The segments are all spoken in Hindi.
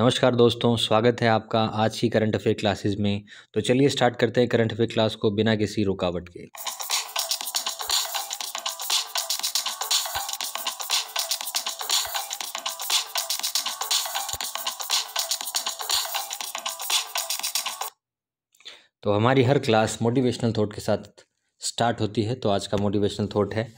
नमस्कार दोस्तों स्वागत है आपका आज की करंट अफेयर क्लासेस में तो चलिए स्टार्ट करते हैं करंट अफेयर क्लास को बिना किसी रुकावट के तो हमारी हर क्लास मोटिवेशनल थॉट के साथ स्टार्ट होती है तो आज का मोटिवेशनल थॉट है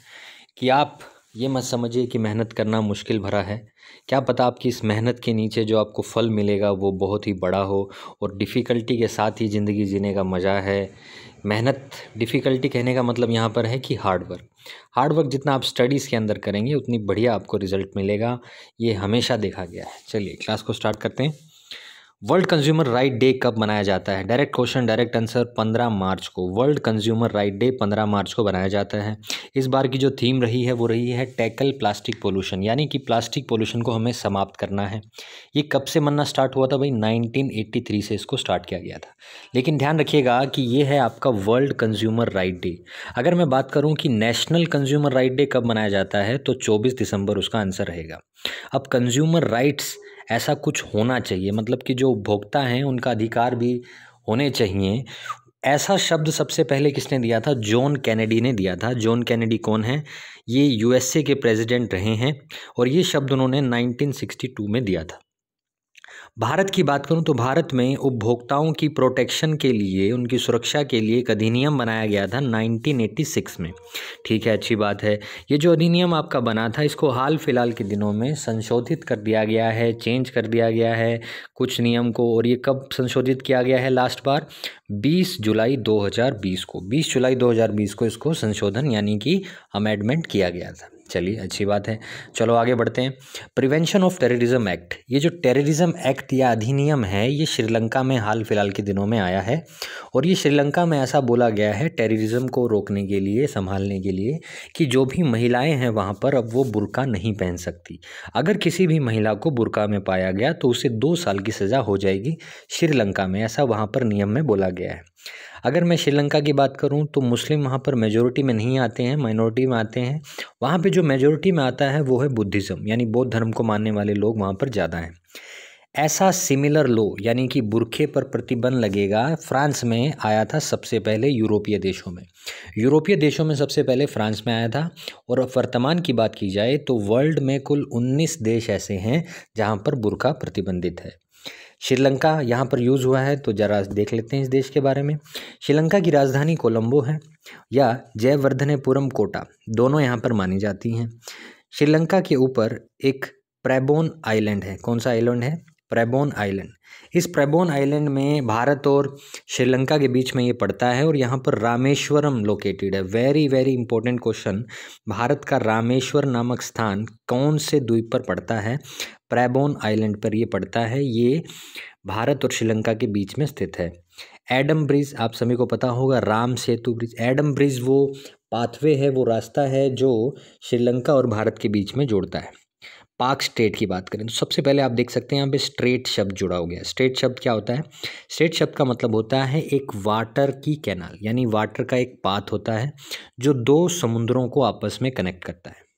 कि आप ये मत समझिए कि मेहनत करना मुश्किल भरा है क्या पता आपकी इस मेहनत के नीचे जो आपको फल मिलेगा वो बहुत ही बड़ा हो और डिफ़िकल्टी के साथ ही ज़िंदगी जीने का मज़ा है मेहनत डिफ़िकल्टी कहने का मतलब यहाँ पर है कि हार्डवर्क हार्डवर्क जितना आप स्टडीज़ के अंदर करेंगे उतनी बढ़िया आपको रिज़ल्ट मिलेगा ये हमेशा देखा गया है चलिए क्लास को स्टार्ट करते हैं वर्ल्ड कंज्यूमर राइट डे कब मनाया जाता है direct question direct answer 15 March को world consumer right day 15 March को बनाया जाता है इस बार की जो थीम रही है वो रही है टैकल प्लास्टिक पोल्यूशन यानी कि प्लास्टिक पोल्यूशन को हमें समाप्त करना है ये कब से मनना स्टार्ट हुआ था भाई नाइनटीन से इसको स्टार्ट किया गया था लेकिन ध्यान रखिएगा कि ये है आपका वर्ल्ड कंज्यूमर राइट डे अगर मैं बात करूँ कि नेशनल कंज्यूमर राइट डे कब मनाया जाता है तो चौबीस दिसंबर उसका आंसर रहेगा अब कंज्यूमर राइट्स ऐसा कुछ होना चाहिए मतलब कि जो उपभोक्ता हैं उनका अधिकार भी होने चाहिए ऐसा शब्द सबसे पहले किसने दिया था जॉन कैनेडी ने दिया था जॉन कैनेडी कौन है ये यूएसए के प्रेसिडेंट रहे हैं और ये शब्द उन्होंने 1962 में दिया था भारत की बात करूं तो भारत में उपभोक्ताओं की प्रोटेक्शन के लिए उनकी सुरक्षा के लिए एक अधिनियम बनाया गया था 1986 में ठीक है अच्छी बात है ये जो अधिनियम आपका बना था इसको हाल फिलहाल के दिनों में संशोधित कर दिया गया है चेंज कर दिया गया है कुछ नियम को और ये कब संशोधित किया गया है लास्ट बार 20 जुलाई 2020 को 20 जुलाई 2020 को इसको संशोधन यानी कि अमेंडमेंट किया गया था चलिए अच्छी बात है चलो आगे बढ़ते हैं प्रिवेंशन ऑफ टेररिज्म एक्ट ये जो टेररिज्म एक्ट या अधिनियम है ये श्रीलंका में हाल फिलहाल के दिनों में आया है और ये श्रीलंका में ऐसा बोला गया है टेररिज्म को रोकने के लिए संभालने के लिए कि जो भी महिलाएं हैं वहाँ पर अब वो बुरका नहीं पहन सकती अगर किसी भी महिला को बुरका में पाया गया तो उसे दो साल की सज़ा हो जाएगी श्रीलंका में ऐसा वहाँ पर नियम में बोला गया है अगर मैं श्रीलंका की बात करूं तो मुस्लिम वहां पर मेजोरिटी में नहीं आते हैं माइनॉरिटी में आते हैं वहां पे जो मेजोरिटी में आता है वो है बुद्धिज़्म यानी बौद्ध धर्म को मानने वाले लोग वहां पर ज़्यादा हैं ऐसा सिमिलर लो यानी कि बुरखे पर प्रतिबंध लगेगा फ्रांस में आया था सबसे पहले यूरोपीय देशों में यूरोपीय देशों में सबसे पहले फ्रांस में आया था और वर्तमान की बात की जाए तो वर्ल्ड में कुल 19 देश ऐसे हैं जहां पर बुरखा प्रतिबंधित है श्रीलंका यहाँ पर यूज़ हुआ है तो ज़रा देख लेते हैं इस देश के बारे में श्रीलंका की राजधानी कोलंबो है या जयवर्धनेपुरम कोटा दोनों यहाँ पर मानी जाती हैं श्रीलंका के ऊपर एक प्रेबोन आइलैंड है कौन सा आइलैंड है प्रेबोन आइलैंड इस प्रेबोन आइलैंड में भारत और श्रीलंका के बीच में ये पड़ता है और यहाँ पर रामेश्वरम लोकेटेड है very very important question Bharat का रामेश्वर नामक स्थान कौन से द्वीप पर पड़ता है प्रेबोन आइलैंड पर ये पड़ता है ये भारत और श्रीलंका के बीच में स्थित है एडम ब्रिज आप सभी को पता होगा Ram Setu bridge Adam bridge वो पाथवे है वो रास्ता है जो श्रीलंका और भारत के बीच में जोड़ता है पाक स्ट्रेट की बात करें तो सबसे पहले आप देख सकते हैं यहाँ पे स्ट्रेट शब्द जुड़ा हो गया स्ट्रेट शब्द क्या होता है स्ट्रेट शब्द का मतलब होता है एक वाटर की कैनाल यानी वाटर का एक पाथ होता है जो दो समुद्रों को आपस में कनेक्ट करता है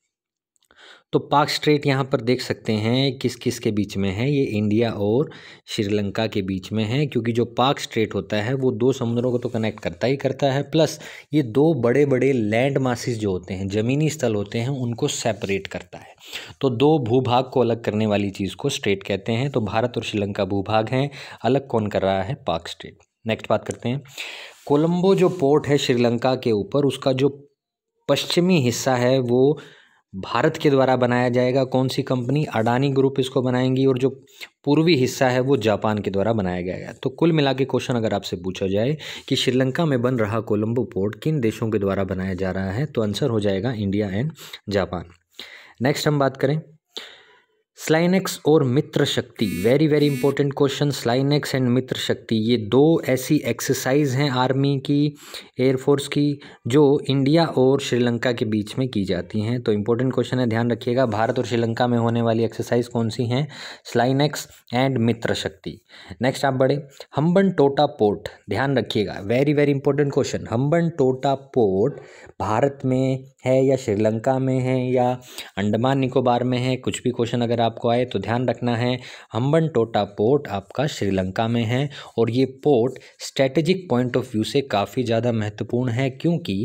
तो पाक स्ट्रेट यहाँ पर देख सकते हैं किस किस के बीच में है ये इंडिया और श्रीलंका के बीच में है क्योंकि जो पाक स्ट्रेट होता है वो दो समुद्रों को तो कनेक्ट करता ही करता है प्लस ये दो बड़े बड़े लैंड मासिस जो होते हैं ज़मीनी स्थल होते हैं उनको सेपरेट करता है तो दो भूभाग को अलग करने वाली चीज़ को स्ट्रेट कहते हैं तो भारत और श्रीलंका भूभाग हैं अलग कौन कर रहा है पाक स्ट्रेट नेक्स्ट बात करते हैं कोलम्बो जो पोर्ट है श्रीलंका के ऊपर उसका जो पश्चिमी हिस्सा है वो भारत के द्वारा बनाया जाएगा कौन सी कंपनी अडानी ग्रुप इसको बनाएंगी और जो पूर्वी हिस्सा है वो जापान के द्वारा बनाया जाएगा तो कुल मिला के क्वेश्चन अगर आपसे पूछा जाए कि श्रीलंका में बन रहा कोलंबो पोर्ट किन देशों के द्वारा बनाया जा रहा है तो आंसर हो जाएगा इंडिया एंड जापान नेक्स्ट हम बात करें स्लाइनेक्स और Mitra Shakti very very important question SLINEX and Mitra Shakti ये दो ऐसी एक्सरसाइज हैं आर्मी की एयरफोर्स की जो इंडिया और श्रीलंका के बीच में की जाती हैं तो इंपॉर्टेंट क्वेश्चन है ध्यान रखिएगा भारत और श्रीलंका में होने वाली एक्सरसाइज कौन सी हैं स्लाइनेक्स एंड मित्र शक्ति नेक्स्ट आप बढ़े हम्बन टोटा पोर्ट ध्यान रखिएगा very very important question Hambantota port Bharat में है या श्रीलंका में है या अंडमान निकोबार में है कुछ भी क्वेश्चन अगर आपको आए तो ध्यान रखना है हम्बन टोटा पोर्ट आपका श्रीलंका में है और ये port strategic point of view से काफ़ी ज़्यादा महत्वपूर्ण है क्योंकि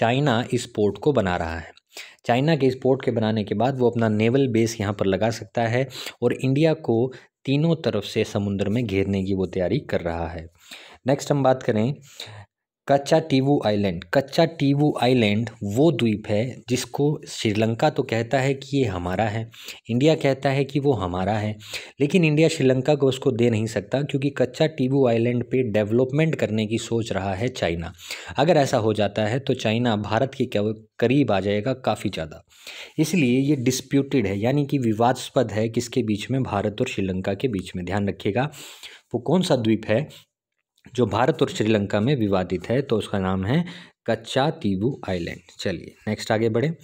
चाइना इस पोर्ट को बना रहा है चाइना के इस पोर्ट के बनाने के बाद वो अपना नेवल बेस यहाँ पर लगा सकता है और इंडिया को तीनों तरफ से समुद्र में घेरने की वो तैयारी कर रहा है नेक्स्ट हम बात करें कच्चा टीवू आइलैंड कच्चा टीवू आइलैंड वो द्वीप है जिसको श्रीलंका तो कहता है कि ये हमारा है इंडिया कहता है कि वो हमारा है लेकिन इंडिया श्रीलंका को उसको दे नहीं सकता क्योंकि कच्चा टीवू आइलैंड पे डेवलपमेंट करने की सोच रहा है चाइना अगर ऐसा हो जाता है तो चाइना भारत के करीब आ जाएगा काफ़ी ज़्यादा इसलिए ये डिस्प्यूटेड है यानी कि विवादस्पद है किसके बीच में भारत और श्रीलंका के बीच में ध्यान रखिएगा वो कौन सा द्वीप है जो भारत और श्रीलंका में विवादित है तो उसका नाम है कच्चा तीबू आइलैंड चलिए नेक्स्ट आगे बढ़े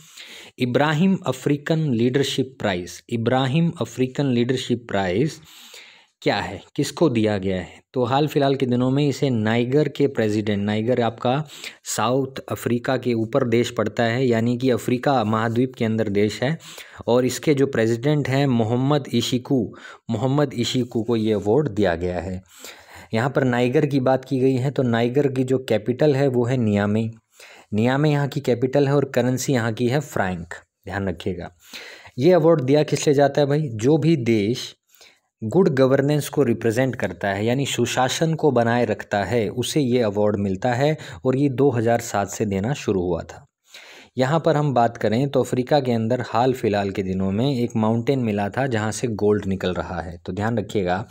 Ibrahim African leadership prize Ibrahim African leadership prize क्या है किसको दिया गया है तो हाल फिलहाल के दिनों में इसे नाइगर के प्रेसिडेंट नाइगर आपका साउथ अफ्रीका के ऊपर देश पड़ता है यानी कि अफ्रीका महाद्वीप के अंदर देश है और इसके जो प्रेसिडेंट हैं मोहम्मद इशिकू मोहम्मद इशिकू को ये अवार्ड दिया गया है यहाँ पर नाइगर की बात की गई है तो नाइगर की जो कैपिटल है वो है नियामे नियामे यहाँ की कैपिटल है और करेंसी यहाँ की है फ्रैंक ध्यान रखिएगा ये अवार्ड दिया किस लिए जाता है भाई जो भी देश गुड गवर्नेंस को रिप्रेजेंट करता है यानी सुशासन को बनाए रखता है उसे ये अवार्ड मिलता है और ये 2007 से देना शुरू हुआ था यहाँ पर हम बात करें तो अफ्रीका के अंदर हाल फिलहाल के दिनों में एक माउंटेन मिला था जहाँ से गोल्ड निकल रहा है तो ध्यान रखिएगा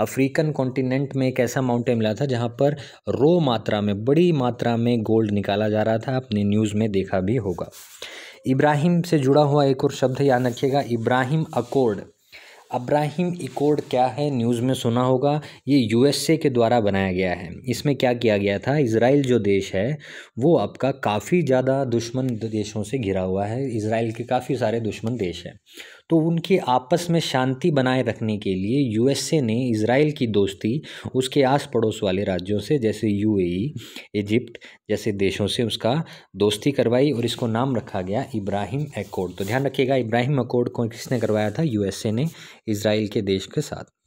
अफ्रीकन कॉन्टिनेंट में एक ऐसा माउंटेन मिला था जहाँ पर रो मात्रा में बड़ी मात्रा में गोल्ड निकाला जा रहा था आपने न्यूज़ में देखा भी होगा इब्राहिम से जुड़ा हुआ एक और शब्द याद रखिएगा इब्राहिम अकोर्ड अब्राहिम इकोड क्या है न्यूज़ में सुना होगा ये यूएसए के द्वारा बनाया गया है इसमें क्या किया गया था इसराइल जो देश है वो आपका काफ़ी ज़्यादा दुश्मन देशों से घिरा हुआ है इसराइल के काफ़ी सारे दुश्मन देश हैं तो उनके आपस में शांति बनाए रखने के लिए यूएसए ने इसराइल की दोस्ती उसके आस पड़ोस वाले राज्यों से जैसे यूएई, इजिप्ट e, जैसे देशों से उसका दोस्ती करवाई और इसको नाम रखा गया इब्राहिम एकॉर्ड तो ध्यान रखिएगा इब्राहिम अकोड को किसने करवाया था यूएसए ने इसराइल के देश के साथ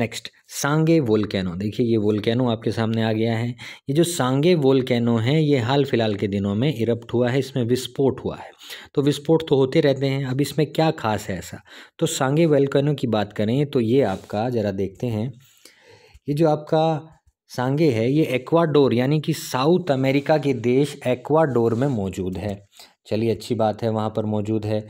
नेक्स्ट सांगे वोल्केनो देखिए ये वोल्केनो आपके सामने आ गया है ये जो सांगे वोल्केनो है ये हाल फिलहाल के दिनों में इरप्ट हुआ है इसमें विस्फोट हुआ है तो विस्फोट तो होते रहते हैं अब इसमें क्या खास है ऐसा तो सांगे वोल्केनो की बात करें तो ये आपका ज़रा देखते हैं ये जो आपका सांगे है ये एक्वाडोर यानी कि साउथ अमेरिका के देश एक्वाडोर में मौजूद है चलिए अच्छी बात है वहाँ पर मौजूद है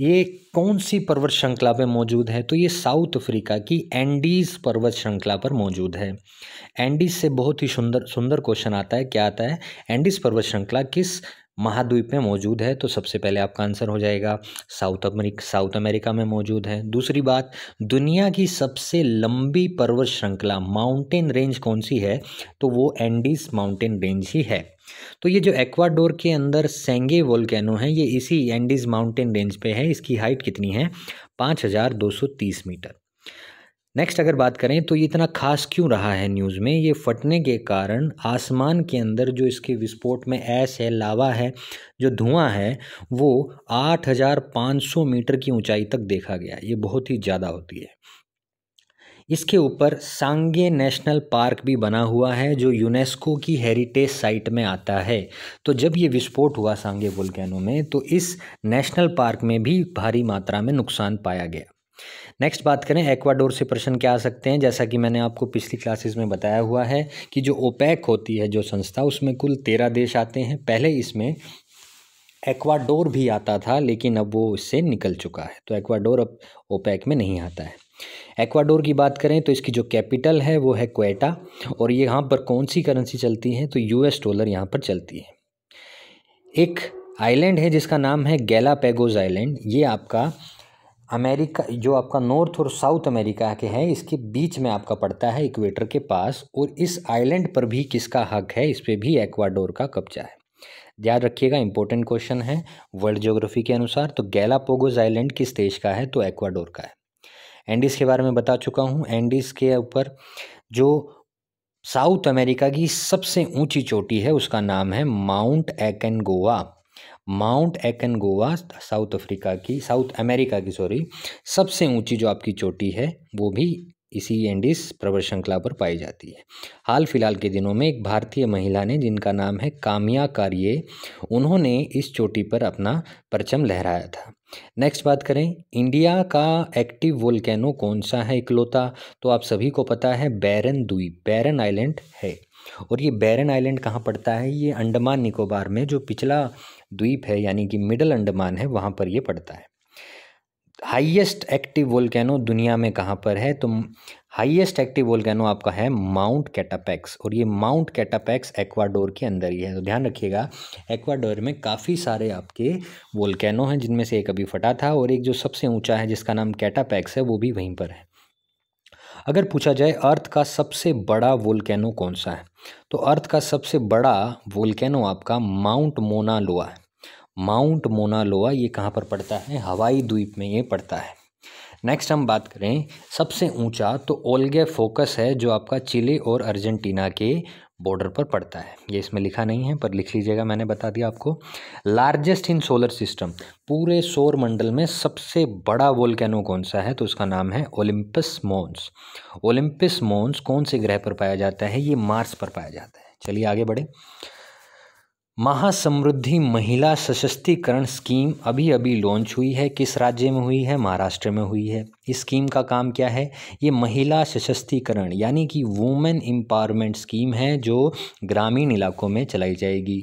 ये कौन सी पर्वत श्रृंखला पर मौजूद है तो ये साउथ अफ्रीका की एंडीज़ पर्वत श्रृंखला पर मौजूद है एंडीज़ से बहुत ही सुंदर सुंदर क्वेश्चन आता है क्या आता है एंडीज़ पर्वत श्रृंखला किस महाद्वीप में मौजूद है तो सबसे पहले आपका आंसर हो जाएगा साउथ अमेरिका साउथ अमेरिका में मौजूद है दूसरी बात दुनिया की सबसे लंबी पर्वत श्रृंखला माउंटेन रेंज कौन सी है तो वो एंडीज माउंटेन रेंज ही है तो ये जो एक्वाडोर के अंदर सेंगे वोल्केनो है ये इसी एंडीज माउंटेन रेंज पे है इसकी हाइट कितनी है पाँच मीटर नेक्स्ट अगर बात करें तो ये इतना खास क्यों रहा है न्यूज़ में ये फटने के कारण आसमान के अंदर जो इसके विस्फोट में ऐस है लावा है जो धुआं है वो 8,500 मीटर की ऊंचाई तक देखा गया ये बहुत ही ज़्यादा होती है इसके ऊपर सांगे नेशनल पार्क भी बना हुआ है जो यूनेस्को की हेरिटेज साइट में आता है तो जब ये विस्फोट हुआ सांगे वोल्केनो में तो इस नेशनल पार्क में भी भारी मात्रा में नुकसान पाया गया नेक्स्ट बात करें एक्वाडोर से प्रश्न क्या आ सकते हैं जैसा कि मैंने आपको पिछली क्लासेस में बताया हुआ है कि जो ओपैक होती है जो संस्था उसमें कुल तेरह देश आते हैं पहले इसमें एक्वाडोर भी आता था लेकिन अब वो इससे निकल चुका है तो एक्वाडोर अब ओपैक में नहीं आता है एक्वाडोर की बात करें तो इसकी जो कैपिटल है वो है क्वेटा और यहाँ पर कौन सी करेंसी चलती है तो यूएस डॉलर यहाँ पर चलती है एक आइलैंड है जिसका नाम है पैगोज आइलैंड ये आपका अमेरिका जो आपका नॉर्थ और साउथ अमेरिका के हैं इसके बीच में आपका पड़ता है इक्वेटर के पास और इस आइलैंड पर भी किसका हक है इस पर भी एक्वाडोर का कब्जा है याद रखिएगा इंपॉर्टेंट क्वेश्चन है वर्ल्ड ज्योग्राफी के अनुसार तो गैलापोगोज आइलैंड किस देश का है तो एक्वाडोर का है एंडीज़ के बारे में बता चुका हूँ एंडीज़ के ऊपर जो साउथ अमेरिका की सबसे ऊंची चोटी है उसका नाम है माउंट एकनगोवा गोवा mount Aconcagua South Africa की साउथ अमेरिका की सॉरी सबसे ऊंची जो आपकी चोटी है वो भी इसी एंडिस पर्वत श्रृंखला पर पाई जाती है हाल फिलहाल के दिनों में एक भारतीय महिला ने जिनका नाम है कामिया कार्ये उन्होंने इस चोटी पर अपना परचम लहराया था नेक्स्ट बात करें इंडिया का एक्टिव वोल्केनो कौन सा है इकलौता तो आप सभी को पता है बैरन द्वीप बैरन आइलैंड है और ये बैरन आइलैंड कहाँ पड़ता है ये अंडमान निकोबार में जो पिछला द्वीप है यानी कि मिडल अंडमान है वहाँ पर ये पड़ता है हाईएस्ट एक्टिव वोल्केनो दुनिया में कहाँ पर है तो हाईएस्ट एक्टिव वोल्केनो आपका है माउंट कैटापैक्स और ये माउंट कैटापैक्स एक्वाडोर के अंदर ही है तो ध्यान रखिएगा एक्वाडोर में काफ़ी सारे आपके वोल्केनो हैं जिनमें से एक अभी फटा था और एक जो सबसे ऊंचा है जिसका नाम कैटापैक्स है वो भी वहीं पर है अगर पूछा जाए अर्थ का सबसे बड़ा वोल्केनो कौन सा है तो अर्थ का सबसे बड़ा वोल्केनो आपका माउंट मोनालोआ है माउंट मोनालोआ ये कहाँ पर पड़ता है हवाई द्वीप में ये पड़ता है नेक्स्ट हम बात करें सबसे ऊंचा तो ओलगे फोकस है जो आपका चिली और अर्जेंटीना के बॉर्डर पर पड़ता है ये इसमें लिखा नहीं है पर लिख लीजिएगा मैंने बता दिया आपको लार्जेस्ट इन सोलर सिस्टम पूरे सौर मंडल में सबसे बड़ा वोल्केनो कौन सा है तो उसका नाम है ओलंपस मोन्स ओलंपस मोन्स कौन से ग्रह पर पाया जाता है ये मार्स पर पाया जाता है चलिए आगे बढ़े महासमृद्धि महिला सशक्तिकरण स्कीम अभी अभी लॉन्च हुई है किस राज्य में हुई है महाराष्ट्र में हुई है इस स्कीम का काम क्या है ये महिला सशक्तिकरण यानी कि वुमेन एम्पावरमेंट स्कीम है जो ग्रामीण इलाकों में चलाई जाएगी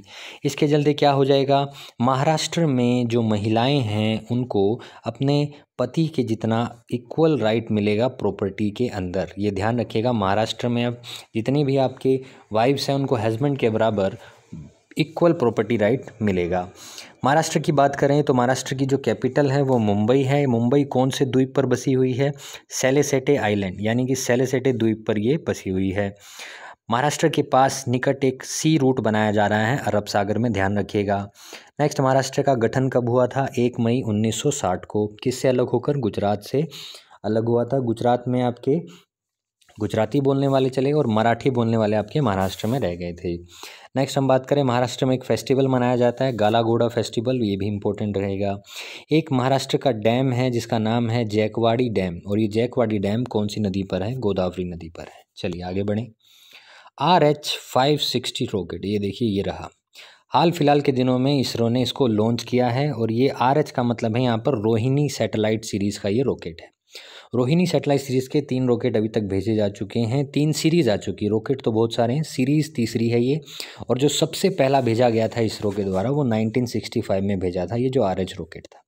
इसके चलते क्या हो जाएगा महाराष्ट्र में जो महिलाएं हैं उनको अपने पति के जितना इक्वल राइट मिलेगा प्रॉपर्टी के अंदर ये ध्यान रखिएगा महाराष्ट्र में अब जितनी भी आपके वाइफ्स हैं उनको हस्बैंड के बराबर इक्वल प्रॉपर्टी राइट मिलेगा महाराष्ट्र की बात करें तो महाराष्ट्र की जो कैपिटल है वो मुंबई है मुंबई कौन से द्वीप पर बसी हुई है सेलेसेटे आइलैंड यानी कि सेलेसेटे द्वीप पर ये बसी हुई है महाराष्ट्र के पास निकट एक सी रूट बनाया जा रहा है अरब सागर में ध्यान रखिएगा नेक्स्ट महाराष्ट्र का गठन कब हुआ था एक मई 1960 को किससे अलग होकर गुजरात से अलग हुआ था गुजरात में आपके गुजराती बोलने वाले चले और मराठी बोलने वाले आपके महाराष्ट्र में रह गए थे नेक्स्ट हम बात करें महाराष्ट्र में एक फेस्टिवल मनाया जाता है गालागोड़ा फेस्टिवल ये भी इम्पोर्टेंट रहेगा एक महाराष्ट्र का डैम है जिसका नाम है जैकवाड़ी डैम और ये जैकवाड़ी डैम कौन सी नदी पर है गोदावरी नदी पर है चलिए आगे बढ़ें R H five sixty rocket ये देखिए ये रहा हाल फिलहाल के दिनों में इसरो ने इसको लॉन्च किया है और ये आर एच का मतलब है यहाँ पर रोहिणी सैटेलाइट सीरीज़ का ये रॉकेट है रोहिणी सेटेलाइट सीरीज़ के तीन रॉकेट अभी तक भेजे जा चुके हैं तीन सीरीज़ आ चुकी है रॉकेट तो बहुत सारे हैं सीरीज़ तीसरी है ये और जो सबसे पहला भेजा गया था इसरो के द्वारा वो 1965 में भेजा था ये जो आर रॉकेट था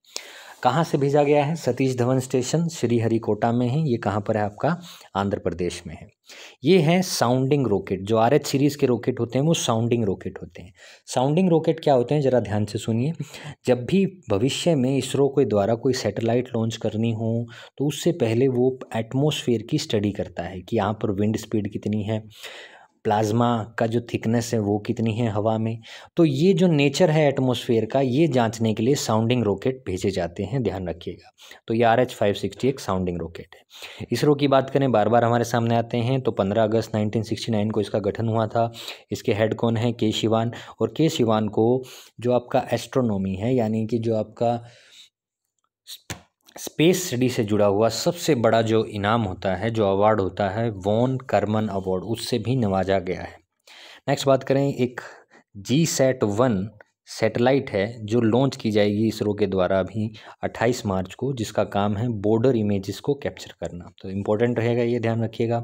कहाँ से भेजा गया है सतीश धवन स्टेशन श्रीहरिकोटा में है ये कहाँ पर है आपका आंध्र प्रदेश में है ये है साउंडिंग रॉकेट जो आर सीरीज़ के रॉकेट होते हैं वो साउंडिंग रॉकेट होते हैं साउंडिंग रॉकेट क्या होते हैं ज़रा ध्यान से सुनिए जब भी भविष्य में इसरो के द्वारा कोई सैटेलाइट लॉन्च करनी हो तो उससे पहले वो एटमोसफेयर की स्टडी करता है कि यहाँ पर विंड स्पीड कितनी है प्लाज्मा का जो थिकनेस है वो कितनी है हवा में तो ये जो नेचर है एटमॉस्फेयर का ये जांचने के लिए साउंडिंग रॉकेट भेजे जाते हैं ध्यान रखिएगा तो ये आर एच फाइव सिक्सटी एक साउंडिंग रॉकेट है इसरो की बात करें बार बार हमारे सामने आते हैं तो पंद्रह अगस्त नाइनटीन सिक्सटी नाइन को इसका गठन हुआ था इसके हेड कौन है के शिवान और के शिवान को जो आपका एस्ट्रोनॉमी है यानी कि जो आपका स्पेस स्टडी से जुड़ा हुआ सबसे बड़ा जो इनाम होता है जो अवार्ड होता है वॉन कर्मन अवार्ड उससे भी नवाजा गया है नेक्स्ट बात करें एक जी सेट वन सैटेलाइट है जो लॉन्च की जाएगी इसरो के द्वारा अभी 28 मार्च को जिसका काम है बॉर्डर इमेजेस को कैप्चर करना तो इम्पोर्टेंट रहेगा ये ध्यान रखिएगा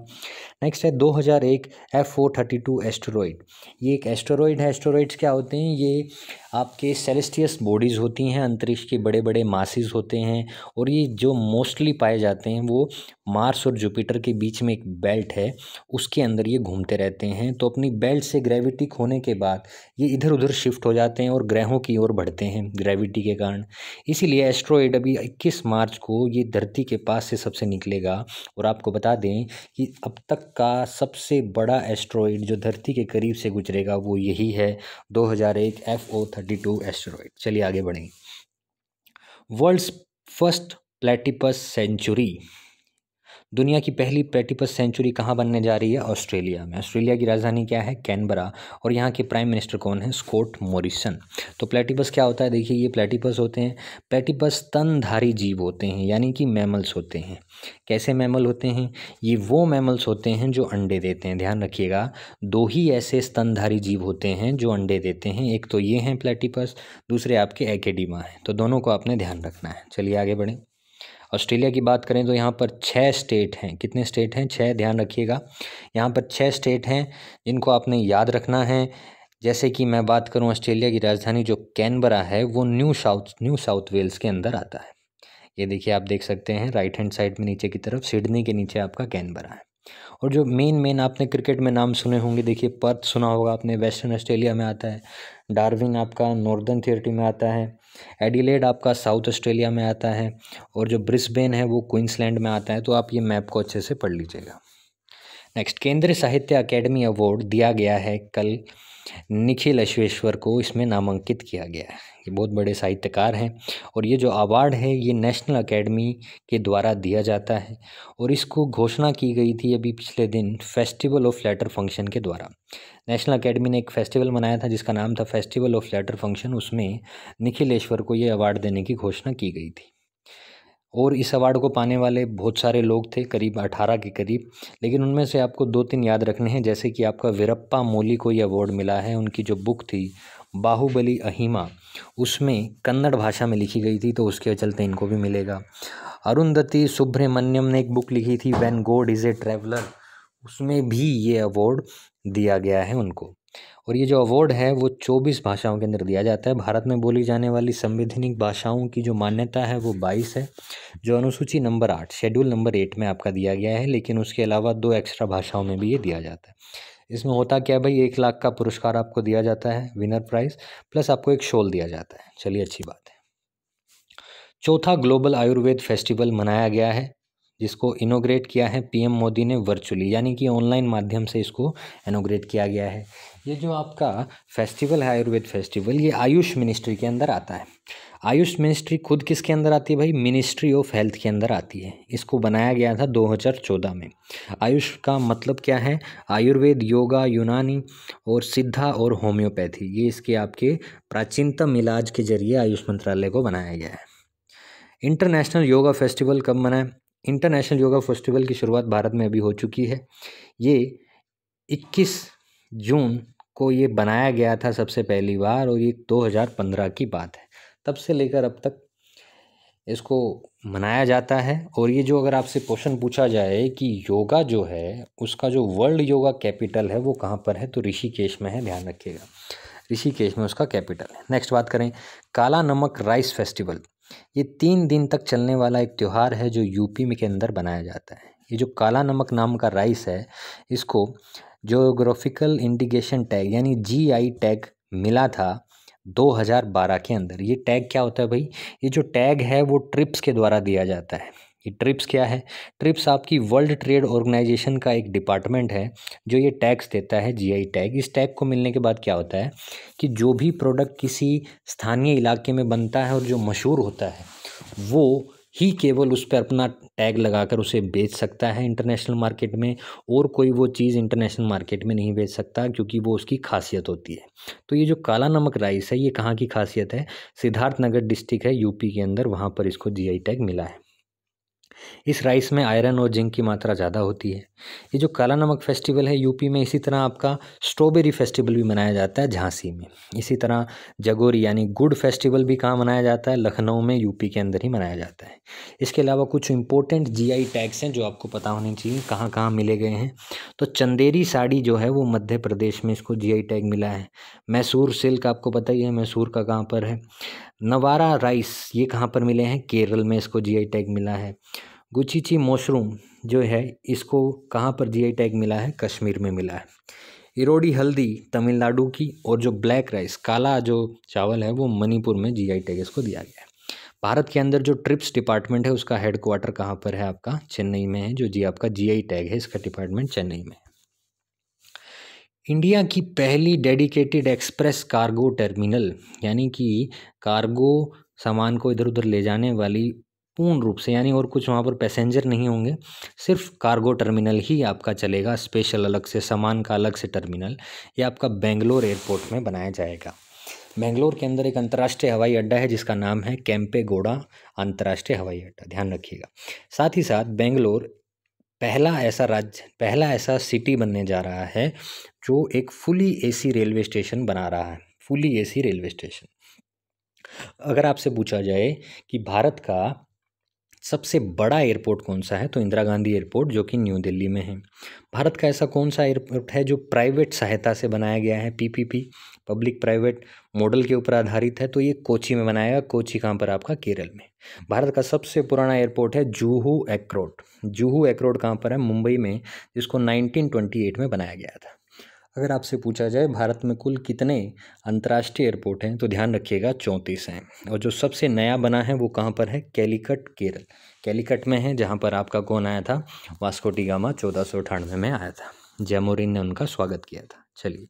नेक्स्ट है 2001 F four thirty two asteroid ये एक एस्टोरॉइड है एस्टोरॉइड्स क्या होते हैं ये आपके सेलेस्टियस बॉडीज़ होती हैं अंतरिक्ष के बड़े बड़े मासिस होते हैं और ये जो मोस्टली पाए जाते हैं वो मार्स और जुपिटर के बीच में एक बेल्ट है उसके अंदर ये घूमते रहते हैं तो अपनी बेल्ट से ग्रेविटी खोने के बाद ये इधर उधर शिफ्ट हो जाते हैं और ग्रहों की ओर बढ़ते हैं ग्रेविटी के कारण इसीलिए एस्ट्रॉयड अभी 21 मार्च को ये धरती के पास से सबसे निकलेगा और आपको बता दें कि अब तक का सबसे बड़ा एस्ट्रॉयड जो धरती के करीब से गुजरेगा वो यही है 2001 एफ ओ थर्टी टू चलिए आगे बढ़ेंगे वर्ल्ड्स फर्स्ट प्लेटिपस सेंचुरी दुनिया की पहली प्लेटिपस सेंचुरी कहाँ बनने जा रही है ऑस्ट्रेलिया में ऑस्ट्रेलिया की राजधानी क्या है कैनबरा और यहाँ के प्राइम मिनिस्टर कौन है स्कॉट मॉरिसन तो प्लेटिपस क्या होता है देखिए ये प्लेटिपस होते हैं प्लेटिपस तनधारी जीव होते हैं यानी कि मैमल्स होते हैं कैसे मैमल होते हैं ये वो मैमल्स होते हैं जो अंडे देते हैं ध्यान रखिएगा दो ही ऐसे स्तनधारी जीव होते हैं जो अंडे देते हैं एक तो ये हैं प्लेटिपस दूसरे आपके एकेडिमा हैं तो दोनों को आपने ध्यान रखना है चलिए आगे बढ़ें ऑस्ट्रेलिया की बात करें तो यहाँ पर छः स्टेट हैं कितने स्टेट हैं छः ध्यान रखिएगा यहाँ पर छः स्टेट हैं जिनको आपने याद रखना है जैसे कि मैं बात करूँ ऑस्ट्रेलिया की राजधानी जो कैनबरा है वो New South New South Wales के अंदर आता है ये देखिए आप देख सकते हैं राइट हैंड साइड में नीचे की तरफ सिडनी के नीचे आपका कैनबरा है और जो मेन मेन आपने क्रिकेट में नाम सुने होंगे देखिए पर्थ सुना होगा आपने वेस्टर्न ऑस्ट्रेलिया में आता है डार्विन आपका नॉर्दर्न थियर्टी में आता है एडिलेड आपका साउथ ऑस्ट्रेलिया में आता है और जो ब्रिस्बेन है वो क्वींसलैंड में आता है तो आप ये मैप को अच्छे से पढ़ लीजिएगा नेक्स्ट केंद्रीय साहित्य अकेडमी अवार्ड दिया गया है कल निखिल अश्वेश्वर को इसमें नामांकित किया गया है ये बहुत बड़े साहित्यकार हैं और ये जो अवार्ड है ये नेशनल अकेडमी के द्वारा दिया जाता है और इसको घोषणा की गई थी अभी पिछले दिन फेस्टिवल ऑफ लेटर फंक्शन के द्वारा नेशनल अकेडमी ने एक फेस्टिवल मनाया था जिसका नाम था फेस्टिवल ऑफ लेटर फंक्शन उसमें निखिलेश्वर को ये अवार्ड देने की घोषणा की गई थी और इस अवार्ड को पाने वाले बहुत सारे लोग थे करीब अठारह के करीब लेकिन उनमें से आपको दो तीन याद रखने हैं जैसे कि आपका वीरप्पा मोली को ये अवार्ड मिला है उनकी जो बुक थी बाहुबली अहिमा उसमें कन्नड़ भाषा में लिखी गई थी तो उसके चलते इनको भी मिलेगा अरुंधति सुब्रमण्यम ने एक बुक लिखी थी वैन गोड इज़ ए ट्रेवलर उसमें भी ये अवार्ड दिया गया है उनको और ये जो अवार्ड है वो चौबीस भाषाओं के अंदर दिया जाता है भारत में बोली जाने वाली संवैधानिक भाषाओं की जो मान्यता है वो बाईस है जो अनुसूची नंबर आठ शेड्यूल नंबर एट में आपका दिया गया है लेकिन उसके अलावा दो एक्स्ट्रा भाषाओं में भी ये दिया जाता है इसमें होता क्या भाई एक लाख का पुरस्कार आपको दिया जाता है विनर प्राइज़ प्लस आपको एक शोल दिया जाता है चलिए अच्छी बात है चौथा ग्लोबल आयुर्वेद फेस्टिवल मनाया गया है जिसको इनोग्रेट किया है पीएम मोदी ने वर्चुअली यानी कि ऑनलाइन माध्यम से इसको इनोग्रेट किया गया है ये जो आपका फेस्टिवल है आयुर्वेद फेस्टिवल ये आयुष मिनिस्ट्री के अंदर आता है आयुष मिनिस्ट्री खुद किसके अंदर आती है भाई मिनिस्ट्री ऑफ हेल्थ के अंदर आती है इसको बनाया गया था 2014 में आयुष का मतलब क्या है आयुर्वेद योगा यूनानी और सिद्धा और होम्योपैथी ये इसके आपके प्राचीनतम इलाज के जरिए आयुष मंत्रालय को बनाया गया है इंटरनेशनल योगा फेस्टिवल कब मनाए इंटरनेशनल योगा फेस्टिवल की शुरुआत भारत में अभी हो चुकी है ये इक्कीस जून को ये बनाया गया था सबसे पहली बार और ये 2015 की बात है तब से लेकर अब तक इसको मनाया जाता है और ये जो अगर आपसे क्वेश्चन पूछा जाए कि योगा जो है उसका जो वर्ल्ड योगा कैपिटल है वो कहाँ पर है तो ऋषिकेश में है ध्यान रखिएगा ऋषिकेश में उसका कैपिटल है नेक्स्ट बात करें काला नमक राइस फेस्टिवल ये तीन दिन तक चलने वाला एक त्यौहार है जो यूपी में के अंदर बनाया जाता है ये जो काला नमक नाम का राइस है इसको जोग्राफिकल इंडिकेशन टैग यानी जीआई टैग मिला था 2012 के अंदर ये टैग क्या होता है भाई ये जो टैग है वो ट्रिप्स के द्वारा दिया जाता है ये ट्रिप्स क्या है ट्रिप्स आपकी वर्ल्ड ट्रेड ऑर्गेनाइजेशन का एक डिपार्टमेंट है जो ये टैक्स देता है जीआई टैग इस टैग को मिलने के बाद क्या होता है कि जो भी प्रोडक्ट किसी स्थानीय इलाके में बनता है और जो मशहूर होता है वो ही केवल उस पर अपना टैग लगाकर उसे बेच सकता है इंटरनेशनल मार्केट में और कोई वो चीज़ इंटरनेशनल मार्केट में नहीं बेच सकता क्योंकि वो उसकी खासियत होती है तो ये जो काला नमक राइस है ये कहाँ की खासियत है सिद्धार्थ नगर डिस्ट्रिक्ट है यूपी के अंदर वहाँ पर इसको जीआई टैग मिला है इस राइस में आयरन और जिंक की मात्रा ज़्यादा होती है ये जो काला नमक फेस्टिवल है यूपी में इसी तरह आपका स्ट्रॉबेरी फेस्टिवल भी मनाया जाता है झांसी में इसी तरह जगोरी यानी गुड़ फेस्टिवल भी कहाँ मनाया जाता है लखनऊ में यूपी के अंदर ही मनाया जाता है इसके अलावा कुछ इंपॉर्टेंट जीआई टैग्स हैं जो आपको पता होने चाहिए कहाँ कहाँ मिले गए हैं तो चंदेरी साड़ी जो है वो मध्य प्रदेश में इसको जी टैग मिला है मैसूर सिल्क आपको पता ही है मैसूर का कहाँ पर है नवारा राइस ये कहाँ पर मिले हैं केरल में इसको जीआई टैग मिला है गुचीची मशरूम जो है इसको कहाँ पर जीआई टैग मिला है कश्मीर में मिला है इरोडी हल्दी तमिलनाडु की और जो ब्लैक राइस काला जो चावल है वो मणिपुर में जीआई टैग इसको दिया गया है भारत के अंदर जो ट्रिप्स डिपार्टमेंट है उसका हेड क्वार्टर कहाँ पर है आपका चेन्नई में है जो जी आपका आई टैग है इसका डिपार्टमेंट चेन्नई में इंडिया की पहली डेडिकेटेड एक्सप्रेस कार्गो टर्मिनल यानी कि कार्गो सामान को इधर उधर ले जाने वाली पूर्ण रूप से यानी और कुछ वहाँ पर पैसेंजर नहीं होंगे सिर्फ कार्गो टर्मिनल ही आपका चलेगा स्पेशल अलग से सामान का अलग से टर्मिनल ये आपका बेंगलोर एयरपोर्ट में बनाया जाएगा बेंगलोर के अंदर एक अंतर्राष्ट्रीय हवाई अड्डा है जिसका नाम है गोड़ा अंतर्राष्ट्रीय हवाई अड्डा ध्यान रखिएगा साथ ही साथ बेंगलोर पहला ऐसा राज्य पहला ऐसा सिटी बनने जा रहा है जो एक फुली एसी रेलवे स्टेशन बना रहा है फुली एसी रेलवे स्टेशन अगर आपसे पूछा जाए कि भारत का सबसे बड़ा एयरपोर्ट कौन सा है तो इंदिरा गांधी एयरपोर्ट जो कि न्यू दिल्ली में है भारत का ऐसा कौन सा एयरपोर्ट है जो प्राइवेट सहायता से बनाया गया है पीपीपी पब्लिक प्राइवेट मॉडल के ऊपर आधारित है तो ये कोची में बनाया कोची कहाँ पर आपका केरल में भारत का सबसे पुराना एयरपोर्ट है जूहू एक्रोड जूहू एक्रोड कहाँ पर है मुंबई में जिसको 1928 में बनाया गया था अगर आपसे पूछा जाए भारत में कुल कितने अंतर्राष्ट्रीय एयरपोर्ट हैं तो ध्यान रखिएगा चौंतीस हैं और जो सबसे नया बना है वो कहाँ पर है कैलीकट केरल कैलीकट में है जहाँ पर आपका कौन आया था वास्कोटी गामा चौदह में आया था जयमोरिन ने उनका स्वागत किया था चलिए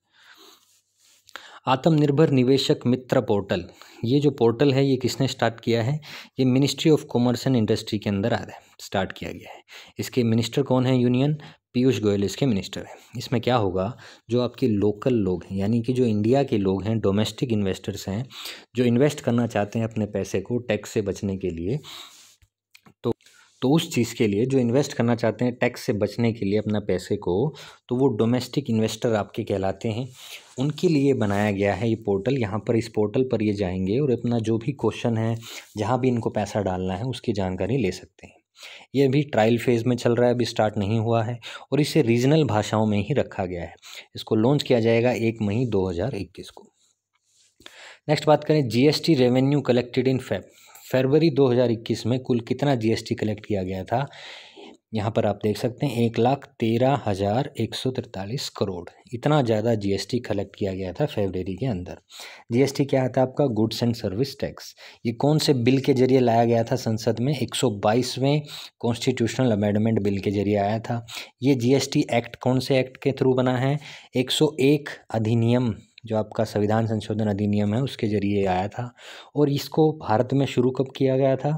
आत्मनिर्भर निवेशक मित्र पोर्टल ये जो पोर्टल है ये किसने स्टार्ट किया है ये ministry of commerce and industry के अंदर आ रहा है स्टार्ट किया गया है इसके मिनिस्टर कौन है यूनियन पीयूष गोयल इसके मिनिस्टर हैं इसमें क्या होगा जो आपके लोकल लोग हैं यानी कि जो इंडिया के लोग हैं डोमेस्टिक इन्वेस्टर्स हैं जो इन्वेस्ट करना चाहते हैं अपने पैसे को टैक्स से बचने के लिए तो उस चीज़ के लिए जो इन्वेस्ट करना चाहते हैं टैक्स से बचने के लिए अपना पैसे को तो वो डोमेस्टिक इन्वेस्टर आपके कहलाते हैं उनके लिए बनाया गया है ये पोर्टल यहाँ पर इस पोर्टल पर ये जाएंगे और अपना जो भी क्वेश्चन है जहाँ भी इनको पैसा डालना है उसकी जानकारी ले सकते हैं ये अभी ट्रायल फेज़ में चल रहा है अभी स्टार्ट नहीं हुआ है और इसे रीजनल भाषाओं में ही रखा गया है इसको लॉन्च किया जाएगा एक मई दो को नेक्स्ट बात करें GST revenue collected in Feb फरवरी 2021 में कुल कितना जीएसटी कलेक्ट किया गया था यहाँ पर आप देख सकते हैं एक लाख तेरह हज़ार एक सौ तिरतालीस करोड़ इतना ज़्यादा जीएसटी कलेक्ट किया गया था फरवरी के अंदर जीएसटी क्या था आपका गुड्स एंड सर्विस टैक्स ये कौन से बिल के जरिए लाया गया था संसद में एक सौ बाईसवें कॉन्स्टिट्यूशनल अमेंडमेंट बिल के जरिए आया था ये जीएसटी एक्ट कौन से एक्ट के थ्रू बना है एक सौ एक अधिनियम जो आपका संविधान संशोधन अधिनियम है उसके ज़रिए आया था और इसको भारत में शुरू कब किया गया था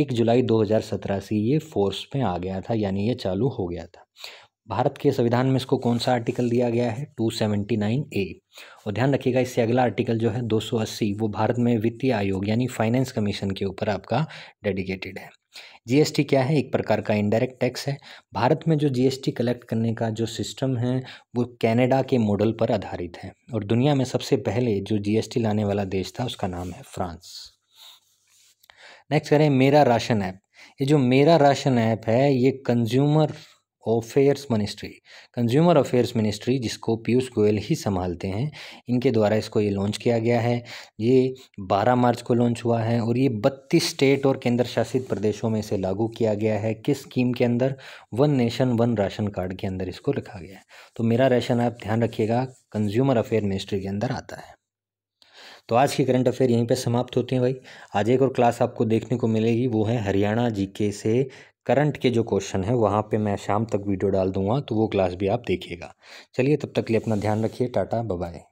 एक जुलाई 2017 से ये फोर्स में आ गया था यानी ये चालू हो गया था भारत के संविधान में इसको कौन सा आर्टिकल दिया गया है 279 ए और ध्यान रखिएगा इससे अगला आर्टिकल जो है 280 वो भारत में वित्तीय आयोग यानी फाइनेंस कमीशन के ऊपर आपका डेडिकेटेड है जीएसटी क्या है एक प्रकार का इनडायरेक्ट टैक्स है भारत में जो जीएसटी कलेक्ट करने का जो सिस्टम है वो कनाडा के मॉडल पर आधारित है और दुनिया में सबसे पहले जो जीएसटी लाने वाला देश था उसका नाम है फ्रांस नेक्स्ट करें मेरा राशन ऐप ये जो मेरा राशन ऐप है ये consumer affairs ministry consumer affairs ministry जिसको पीयूष गोयल ही संभालते हैं इनके द्वारा इसको ये लॉन्च किया गया है ये 12 मार्च को लॉन्च हुआ है और ये 32 स्टेट और केंद्र शासित प्रदेशों में इसे लागू किया गया है किस स्कीम के अंदर one nation one ration card के अंदर इसको लिखा गया है तो मेरा राशन आप ध्यान रखिएगा कंज्यूमर अफेयर मिनिस्ट्री के अंदर आता है तो आज की करंट अफेयर यहीं पे समाप्त होते हैं भाई आज एक और क्लास आपको देखने को मिलेगी वो है हरियाणा जीके से करंट के जो क्वेश्चन है वहाँ पे मैं शाम तक वीडियो डाल दूँगा तो वो क्लास भी आप देखिएगा चलिए तब तक के लिए अपना ध्यान रखिए टाटा बाय